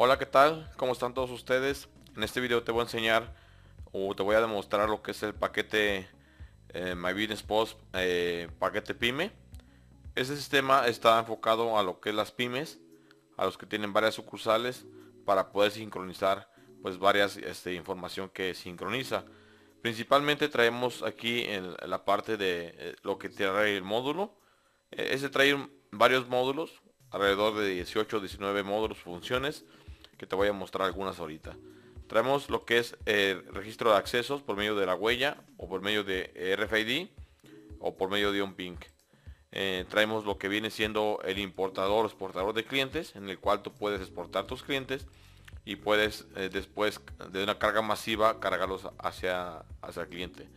Hola, ¿qué tal? ¿Cómo están todos ustedes? En este video te voy a enseñar o te voy a demostrar lo que es el paquete eh, My Business Post eh, paquete PyME. Este sistema está enfocado a lo que es las pymes, a los que tienen varias sucursales para poder sincronizar pues varias este, información que sincroniza. Principalmente traemos aquí en la parte de eh, lo que trae el módulo. de e-, traer varios módulos, alrededor de 18 19 módulos funciones que te voy a mostrar algunas ahorita. Traemos lo que es el eh, registro de accesos por medio de la huella o por medio de eh, RFID o por medio de un ping. Eh, traemos lo que viene siendo el importador o exportador de clientes en el cual tú puedes exportar tus clientes y puedes después de una carga masiva cargarlos hacia, hacia el cliente.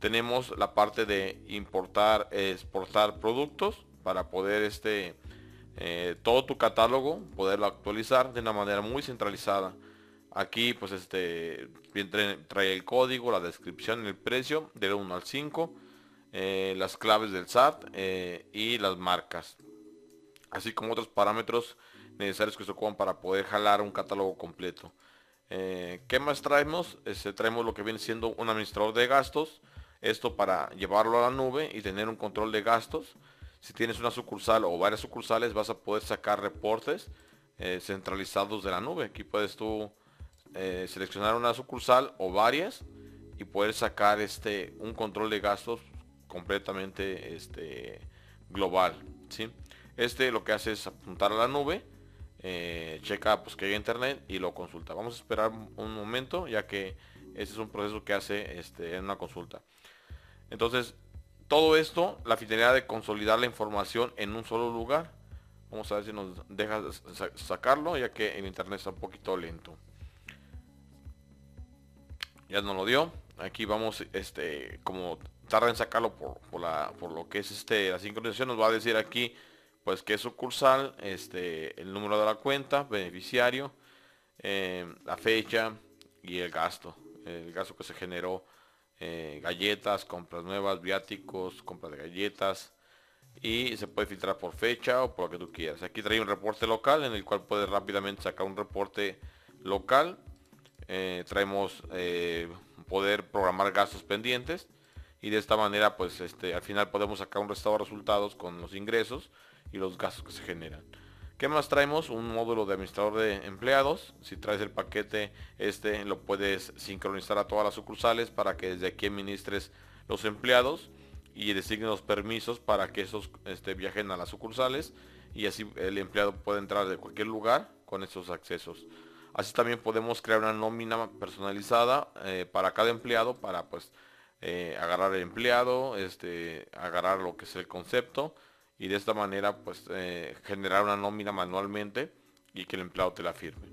Tenemos la parte de importar, exportar productos para poder este, eh, todo tu catálogo, poderlo actualizar de una manera muy centralizada. Aquí pues este trae el código, la descripción, el precio del 1 al 5, eh, las claves del SAT eh, y las marcas. Así como otros parámetros necesarios que se ocupan para poder jalar un catálogo completo. ¿Qué más traemos? Este, traemos lo que viene siendo un administrador de gastos. Esto para llevarlo a la nube y tener un control de gastos si tienes una sucursal o varias sucursales, vas a poder sacar reportes eh, centralizados de la nube. Aquí puedes tú eh, seleccionar una sucursal o varias y poder sacar este un control de gastos completamente este global. ¿sí? Este lo que hace es apuntar a la nube, eh, checa pues, que hay internet y lo consulta. Vamos a esperar un momento ya que este es un proceso que hace este, en una consulta. Entonces todo esto, la finalidad de consolidar la información en un solo lugar. Vamos a ver si nos deja sacarlo, ya que el internet está un poquito lento. Ya no lo dio. Aquí vamos, este, como tarda en sacarlo por, por, lo que es este, la sincronización, nos va a decir aquí, pues que es sucursal, este, el número de la cuenta, beneficiario, eh, la fecha y el gasto, el gasto que se generó eh, galletas, compras nuevas, viáticos, compras de galletas y se puede filtrar por fecha o por lo que tú quieras. Aquí trae un reporte local en el cual puedes rápidamente sacar un reporte local. Eh, traemos eh, poder programar gastos pendientes y de esta manera pues este, al final podemos sacar un resultado de resultados con los ingresos y los gastos que se generan. ¿Qué más traemos? Un módulo de administrador de empleados. Si traes el paquete este, lo puedes sincronizar a todas las sucursales para que desde aquí administres los empleados y designes los permisos para que esos este, viajen a las sucursales y así el empleado puede entrar de cualquier lugar con esos accesos. Así también podemos crear una nómina personalizada eh, para cada empleado para pues eh, agarrar el empleado, este, agarrar lo que es el concepto y de esta manera pues eh, generar una nómina manualmente y que el empleado te la firme.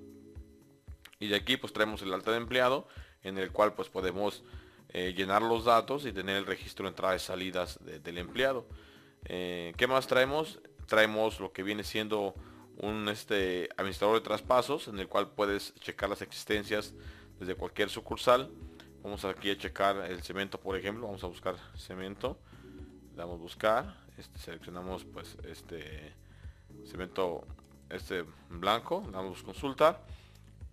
Y de aquí pues traemos el alta de empleado en el cual pues podemos eh, llenar los datos y tener el registro de entradas y salidas del empleado. Eh, ¿Qué más traemos? Traemos lo que viene siendo un este, administrador de traspasos en el cual puedes checar las existencias desde cualquier sucursal. Vamos aquí a checar el cemento, por ejemplo. Vamos a buscar cemento. Le damos buscar. Este, seleccionamos pues este cemento este blanco, damos consulta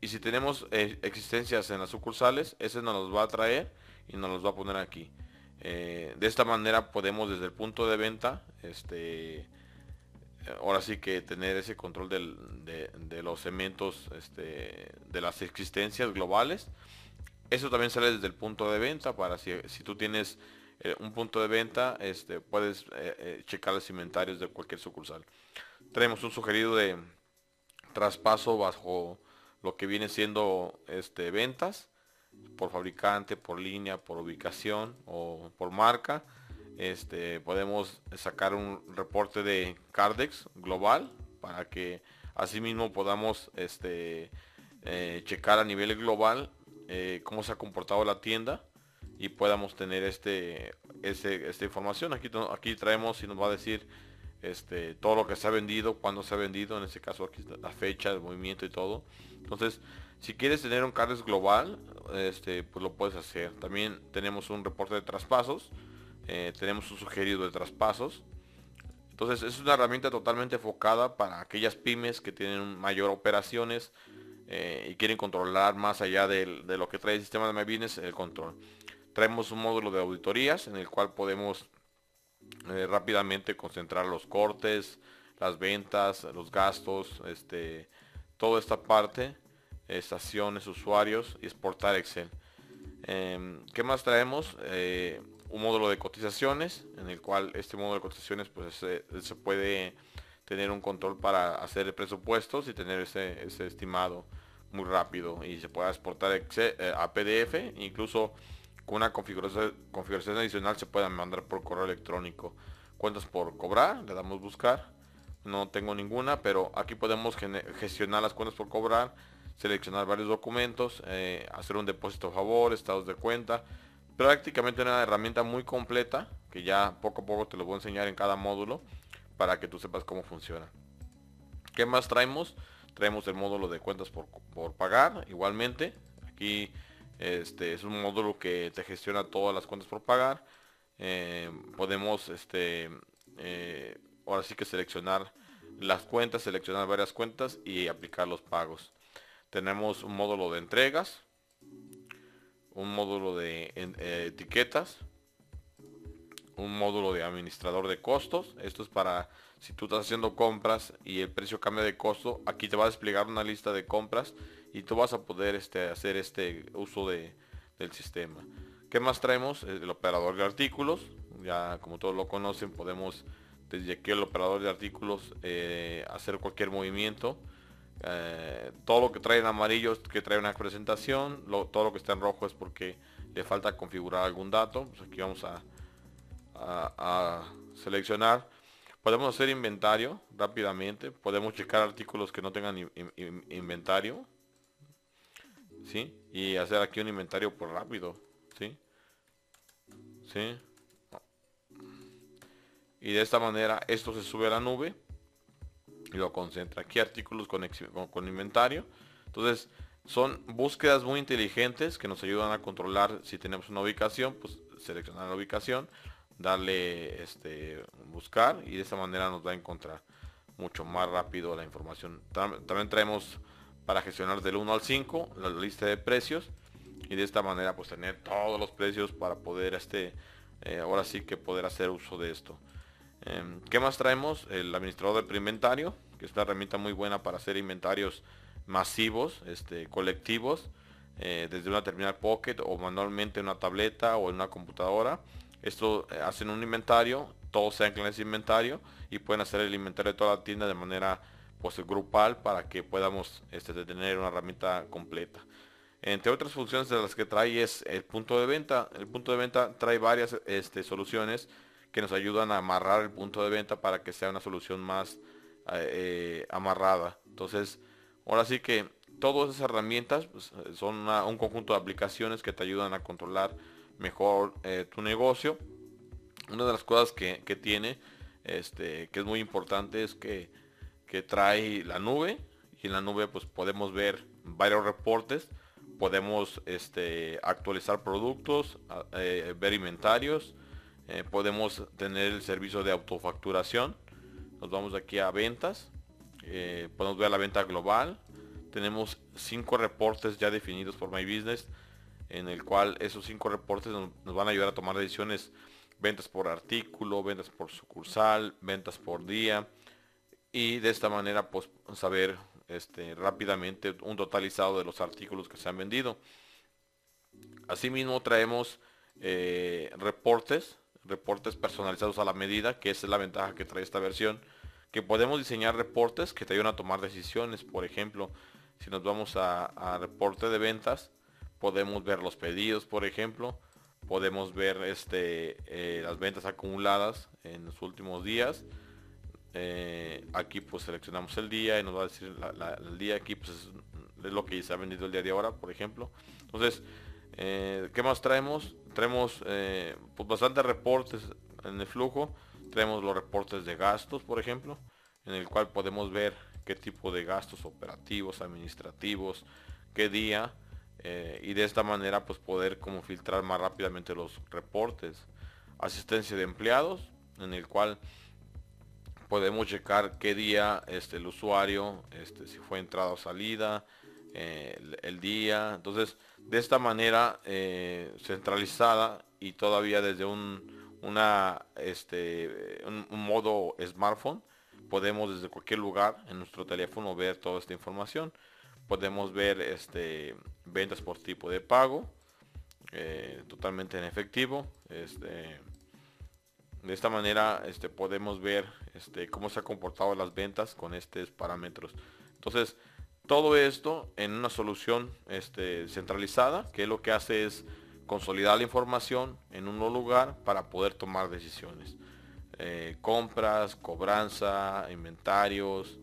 y si tenemos eh, existencias en las sucursales, ese nos los va a traer y nos los va a poner aquí. Eh, de esta manera podemos desde el punto de venta, este, ahora sí que tener ese control de, los cementos, este, de las existencias globales. Eso también sale desde el punto de venta para si, si tú tienes eh, un punto de venta, este, puedes eh, eh, checar los inventarios de cualquier sucursal. Tenemos un sugerido de traspaso bajo lo que viene siendo este, ventas por fabricante, por línea, por ubicación o por marca. Este, podemos sacar un reporte de Cardex global para que asimismo podamos este, checar a nivel global cómo se ha comportado la tienda y podamos tener este, esta información. Aquí, aquí traemos y nos va a decir este, todo lo que se ha vendido, cuándo se ha vendido, en este caso aquí la fecha, el movimiento y todo. Entonces, si quieres tener un carnet global, este, pues lo puedes hacer. También tenemos un reporte de traspasos, eh, tenemos un sugerido de traspasos. Entonces es una herramienta totalmente enfocada para aquellas pymes que tienen mayor operaciones eh, y quieren controlar más allá de, lo que trae el sistema de My el control. Traemos un módulo de auditorías en el cual podemos eh, rápidamente concentrar los cortes, las ventas, los gastos, este, toda esta parte, estaciones, usuarios y exportar Excel. Em, ¿Qué más traemos? Eh, un módulo de cotizaciones, en el cual este módulo de cotizaciones pues se, puede tener un control para hacer presupuestos y tener ese, estimado muy rápido y se pueda exportar Excel, eh, a PDF, incluso con una configuración, adicional se puedan mandar por correo electrónico. Cuentas por cobrar, le damos buscar. No tengo ninguna, pero aquí podemos gestionar las cuentas por cobrar, seleccionar varios documentos, eh, hacer un depósito a favor, estados de cuenta. Prácticamente una herramienta muy completa que ya poco a poco te lo voy a enseñar en cada módulo para que tú sepas cómo funciona. ¿Qué más traemos? Traemos el módulo de cuentas por, por pagar igualmente. Aquí este, es un módulo que te gestiona todas las cuentas por pagar. Eh, podemos este, eh, ahora sí que seleccionar las cuentas, seleccionar varias cuentas y aplicar los pagos. Tenemos un módulo de entregas, un módulo de eh, etiquetas, un módulo de administrador de costos. Esto es para si tú estás haciendo compras y el precio cambia de costo, aquí te va a desplegar una lista de compras y tú vas a poder este, hacer este uso de, del sistema. ¿Qué más traemos? Eh, el operador de artículos. Ya como todos lo conocen, podemos desde aquí el operador de artículos eh, hacer cualquier movimiento. Eh, todo lo que trae en amarillo es que trae una presentación. todo lo que está en rojo es porque le falta configurar algún dato. Pues aquí vamos a, seleccionar. Podemos hacer inventario rápidamente. Podemos checar artículos que no tengan inventario. ¿sí? Y hacer aquí un inventario por rápido, ¿sí? Y de esta manera esto se sube a la nube y lo concentra. Aquí artículos con, con inventario. Entonces son búsquedas muy inteligentes que nos ayudan a controlar si tenemos una ubicación, pues seleccionar la ubicación, darle este buscar y de esta manera nos va a encontrar mucho más rápido la información. También traemos para gestionar del 1 al 5 la lista de precios y de esta manera pues tener todos los precios para poder este eh, ahora sí que poder hacer uso de esto em, ¿Qué más traemos? El administrador de preinventario que es una herramienta muy buena para hacer inventarios masivos, este, colectivos, eh, desde una terminal pocket o manualmente en una tableta o en una computadora. Esto eh, hacen un inventario, todos se anclan ese inventario y pueden hacer el inventario de toda la tienda de manera pues, el grupal para que podamos este, tener una herramienta completa. Entre otras funciones de las que trae es el punto de venta. El punto de venta trae varias este, soluciones que nos ayudan a amarrar el punto de venta para que sea una solución más eh, eh, amarrada. Entonces, ahora sí que todas esas herramientas pues, son un conjunto de aplicaciones que te ayudan a controlar mejor eh, tu negocio. Una de las cosas que, que tiene, este, que es muy importante, es que que trae la nube y en la nube pues podemos ver varios reportes podemos este, actualizar productos eh, ver inventarios eh, podemos tener el servicio de autofacturación nos vamos aquí a ventas eh, podemos ver la venta global tenemos cinco reportes ya definidos por my business en el cual esos cinco reportes nos van a ayudar a tomar decisiones ventas por artículo ventas por sucursal ventas por día y de esta manera pues, saber este, rápidamente un totalizado de los artículos que se han vendido. Asimismo traemos eh, reportes, reportes personalizados a la medida, que esa es la ventaja que trae esta versión, que podemos diseñar reportes que te ayudan a tomar decisiones. Por ejemplo, si nos vamos a, reporte de ventas, podemos ver los pedidos, por ejemplo, podemos ver este, eh, las ventas acumuladas en los últimos días, eh, aquí pues seleccionamos el día y nos va a decir el día aquí pues es, lo que se ha vendido el día de ahora por ejemplo entonces eh, que más traemos traemos eh, pues bastantes reportes en el flujo traemos los reportes de gastos por ejemplo en el cual podemos ver qué tipo de gastos operativos administrativos qué día y de esta manera pues poder como filtrar más rápidamente los reportes asistencia de empleados en el cual podemos checar qué día este, el usuario, este, si fue entrada o salida, eh, el, día. Entonces, de esta manera eh, centralizada y todavía desde un, una, este, modo smartphone, podemos desde cualquier lugar en nuestro teléfono ver toda esta información. Podemos ver este, ventas por tipo de pago, eh, totalmente en efectivo. Este, de esta manera este, podemos ver este, cómo se han comportado las ventas con estos parámetros. Entonces, todo esto en una solución este, centralizada, que lo que hace es consolidar la información en un lugar para poder tomar decisiones. Eh, compras, cobranza, inventarios,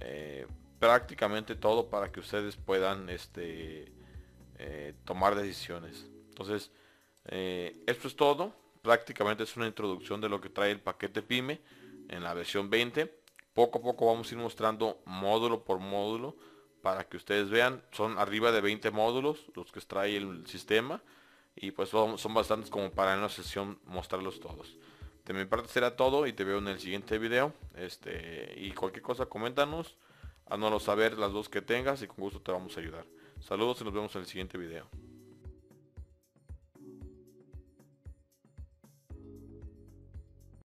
eh, prácticamente todo para que ustedes puedan este, eh, tomar decisiones. Entonces, esto es todo prácticamente es una introducción de lo que trae el paquete PyME en la versión 20. Poco a poco vamos a ir mostrando módulo por módulo para que ustedes vean. Son arriba de 20 módulos los que trae el sistema y pues son, bastantes como para en una sesión mostrarlos todos. De mi parte será todo y te veo en el siguiente video. Este, y cualquier cosa coméntanos, haznoslo saber las dos que tengas y con gusto te vamos a ayudar. Saludos y nos vemos en el siguiente video.